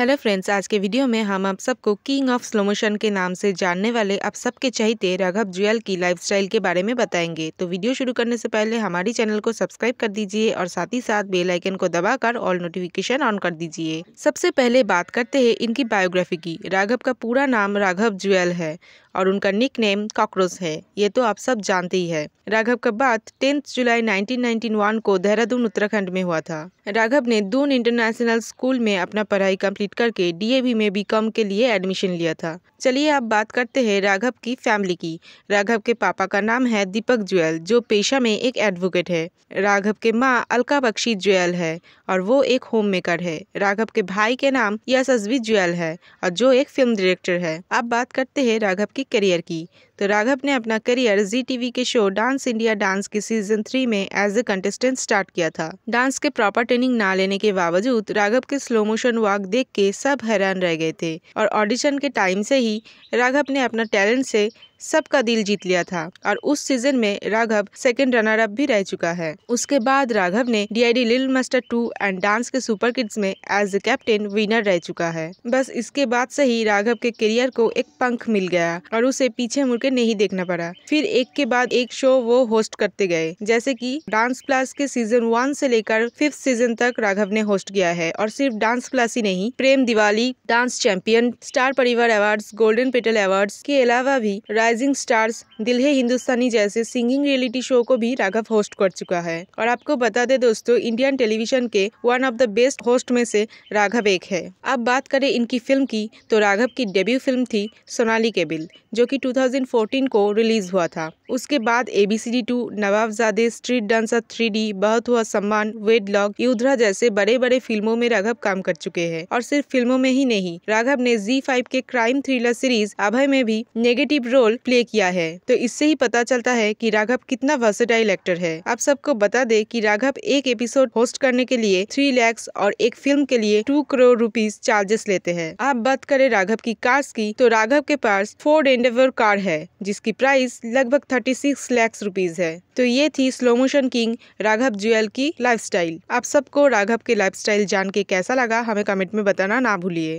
hello friends आज के video में हम आप सबको किंग ऑफ स्लो मोशन के नाम से जानने वाले आप सबके चाहते राघव जुएल की लाइफस्टाइल के बारे में बताएंगे तो वीडियो शुरू करने से पहले हमारी चैनल को सब्सक्राइब कर दीजिए और साथ ही साथ बेल आइकन को दबाकर ऑल नोटिफिकेशन ऑन कर दीजिए सबसे पहले बात करते हैं इनकी बायोग्राफी की राघव का पूरा नाम राघव जुएल है और उनका निक नेम कॉकरोच है ये तो आप सब जानते ही है राघव का बात टेंथ जुलाई 1991 को देहरादून उत्तराखंड में हुआ था राघव ने दून इंटरनेशनल स्कूल में अपना पढ़ाई कंप्लीट करके डीएवी में बी के लिए एडमिशन लिया था चलिए आप बात करते हैं राघव की फैमिली की राघव के पापा का नाम है दीपक ज्वेल जो पेशा में एक एडवोकेट है राघव के माँ अलका बख्शी ज्वेल है और वो एक होम मेकर है राघव के भाई के नाम यशस्वी ज्वेल है और जो एक फिल्म डायरेक्टर है अब बात करते हैं राघव आपके करियर की तो राघव ने अपना करियर जी टीवी के शो डांस इंडिया डांस के सीजन थ्री में एज ए कंटेस्टेंट स्टार्ट किया था डांस के प्रॉपर ट्रेनिंग ना लेने के बावजूद राघव के स्लो मोशन वॉक देख के सब हैरान रह गए थे और ऑडिशन के टाइम से ही राघव ने अपना टैलेंट से सबका दिल जीत लिया था और उस सीजन में राघव सेकंड रनर अप भी रह चुका है उसके बाद राघव ने DID lil master two and dance के सुपर किड्स में एज ए कैप्टन विनर रह चुका है बस इसके बाद से ही राघव के करियर को एक पंख मिल गया और उसे पीछे मुड़के नहीं देखना पड़ा फिर एक के बाद एक शो वो होस्ट करते गए जैसे की डांस क्लास के सीजन वन से लेकर फिफ्थ सीजन तक राघव ने होस्ट किया है और सिर्फ डांस क्लास ही नहीं Prem Diwali dance champion star Parivar award golden petal award के अलावा भी राइजिंग स्टार्स दिल्हे हिंदुस्तानी जैसे सिंगिंग रियलिटी शो को भी राघव होस्ट कर चुका है और आपको बता दे दोस्तों इंडियन टेलीविजन के one of the best host में से राघव एक है अब बात करें इनकी फिल्म की तो राघव की डेब्यू फिल्म थी सोनाली केबिल जो कि 2014 को रिलीज़ हुआ था उसके बाद A B C D two Nawabzaade street dancer three D बहुत हुआ सम्मान वेड लॉग युद्धरा जैसे बड़े बड़े फिल्मों में राघव काम कर चुके हैं और सिर्फ फिल्मों में ही नहीं राघव ने जी फाइव के क्राइम थ्रिलर सीरीज अभय में भी नेगेटिव रोल प्ले किया है तो इससे ही पता चलता है कि राघव कितना वर्सेटाइल एक्टर है आप सबको बता दे कि राघव एक एपिसोड होस्ट करने के लिए थ्री लैक्स और एक फिल्म के लिए टू करोड़ रुपीज चार्जेस लेते हैं आप बात करें राघव की कार्स की तो राघव के पास फोर्ड एंडेवर कार है जिसकी प्राइस लगभग थर्टी सिक्स लैक्स रुपीज है तो ये थी slow motion king Raghav Juyal की लाइफस्टाइल आप सबको राघव के लाइफस्टाइल जान के कैसा लगा हमें कमेंट में बताना ना भूलिए